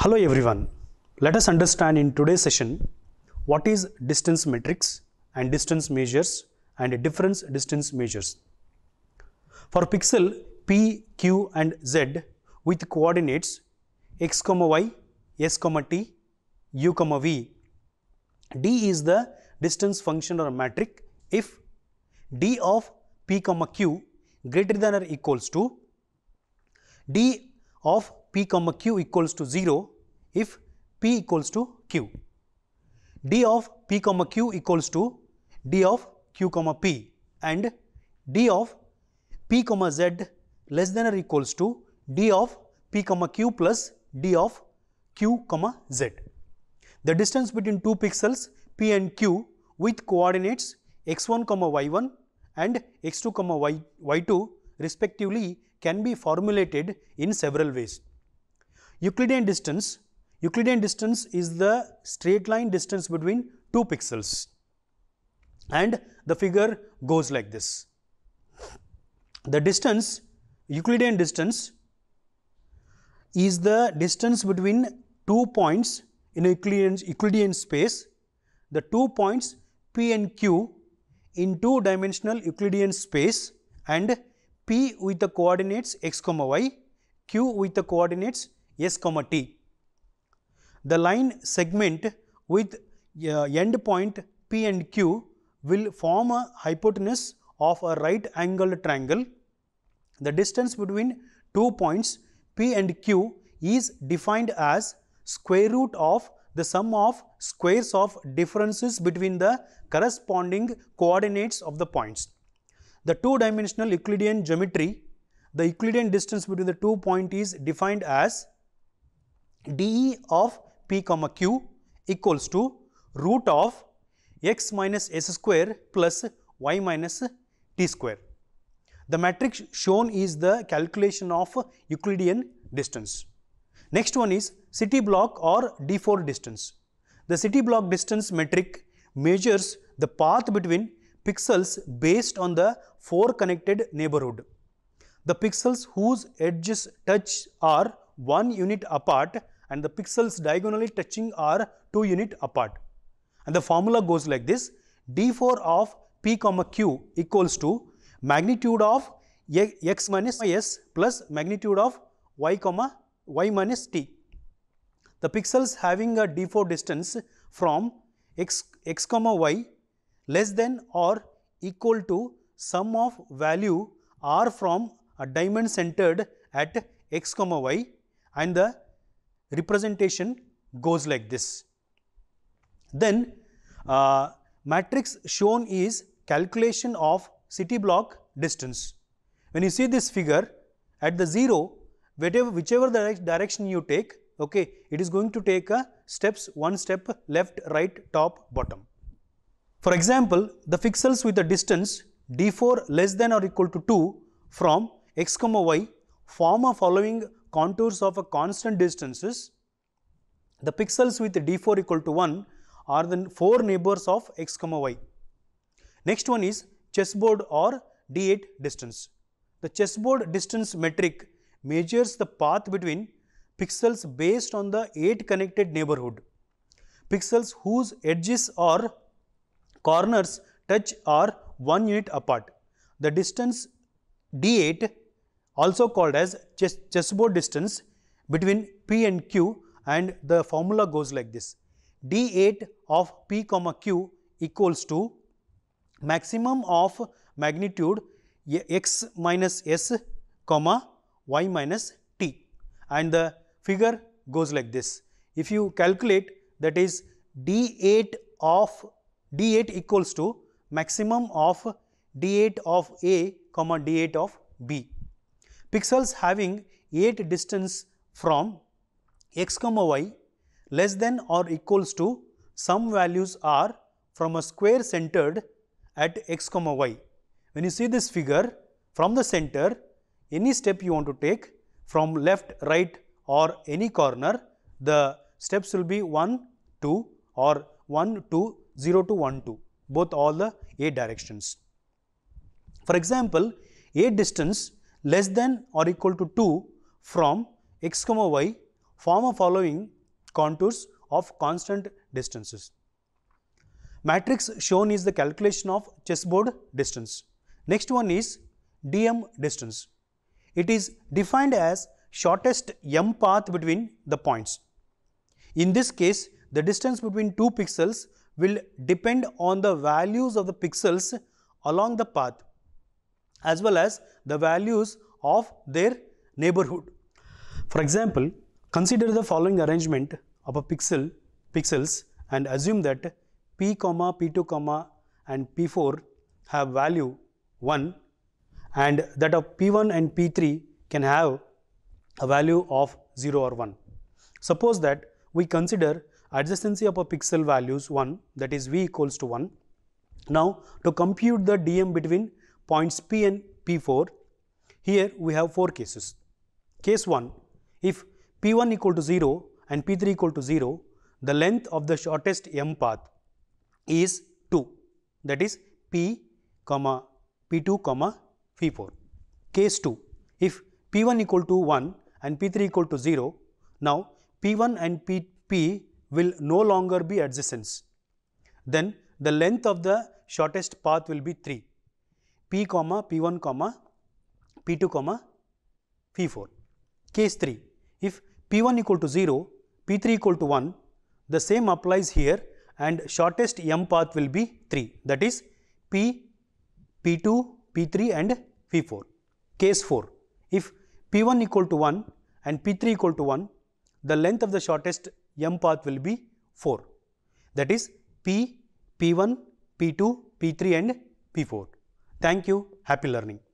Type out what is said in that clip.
Hello everyone. Let us understand in today's session what is distance metrics and distance measures and difference distance measures. For pixel P, Q and Z with coordinates x, y, s, t, u, v, d is the distance function or metric if d of p, q greater than or equals to d of p comma q equals to 0 if p equals to q. d of p comma q equals to d of q comma p and d of p comma z less than or equals to d of p comma q plus d of q comma z. The distance between two pixels p and q with coordinates x1 comma y1 and x2 comma y, y2 respectively can be formulated in several ways. Euclidean distance, Euclidean distance is the straight line distance between two pixels and the figure goes like this. The distance, Euclidean distance is the distance between two points in Euclidean, Euclidean space, the two points P and Q in two dimensional Euclidean space and P with the coordinates x comma y, Q with the coordinates s comma t. The line segment with uh, end point p and q will form a hypotenuse of a right angled triangle. The distance between two points p and q is defined as square root of the sum of squares of differences between the corresponding coordinates of the points. The two-dimensional Euclidean geometry, the Euclidean distance between the two points is defined as dE of p comma q equals to root of x minus s square plus y minus t square. The matrix shown is the calculation of Euclidean distance. Next one is city block or D4 distance. The city block distance metric measures the path between pixels based on the four connected neighborhood. The pixels whose edges touch are one unit apart and the pixels diagonally touching are 2 unit apart. And the formula goes like this d4 of p comma q equals to magnitude of x minus s plus magnitude of y comma y minus t. The pixels having a d4 distance from x, x comma y less than or equal to sum of value r from a diamond centered at x comma y and the representation goes like this. Then uh, matrix shown is calculation of city block distance. When you see this figure at the 0, whatever, whichever the direction you take, okay, it is going to take a uh, steps one step left, right, top, bottom. For example, the pixels with a distance d4 less than or equal to 2 from x comma y form a following contours of a constant distances, the pixels with d4 equal to 1 are the 4 neighbors of x comma y. Next one is chessboard or d8 distance. The chessboard distance metric measures the path between pixels based on the 8 connected neighborhood. Pixels whose edges or corners touch are 1 unit apart. The distance d8 also called as chess chessboard distance between P and Q and the formula goes like this. D8 of P comma Q equals to maximum of magnitude x minus s comma y minus t and the figure goes like this. If you calculate that is d8 of d8 equals to maximum of d8 of a comma d8 of b pixels having 8 distance from x comma y less than or equals to some values are from a square centered at x comma y. When you see this figure from the center any step you want to take from left, right or any corner the steps will be 1, 2 or 1, 2, 0 to 1, 2 both all the 8 directions. For example, 8 distance less than or equal to 2 from x comma y form a following contours of constant distances. Matrix shown is the calculation of chessboard distance. Next one is dm distance. It is defined as shortest m path between the points. In this case, the distance between two pixels will depend on the values of the pixels along the path as well as the values of their neighborhood. For example, consider the following arrangement of a pixel pixels and assume that p comma p2 comma and p4 have value 1 and that of p1 and p3 can have a value of 0 or 1. Suppose that we consider adjacency of a pixel values 1 that is v equals to 1. Now to compute the dm between points P and P4, here we have 4 cases. Case 1, if P1 equal to 0 and P3 equal to 0, the length of the shortest M path is 2 that is P comma P2 comma P4. Case 2, if P1 equal to 1 and P3 equal to 0, now P1 and P will no longer be adjacent. Then the length of the shortest path will be 3 P comma P1 comma P2 comma P4. Case 3, if P1 equal to 0, P3 equal to 1, the same applies here and shortest m path will be 3 that is P, P2, P3 and P4. Case 4, if P1 equal to 1 and P3 equal to 1, the length of the shortest m path will be 4 that is P, P1, P2, P3 and P4. Thank you. Happy learning.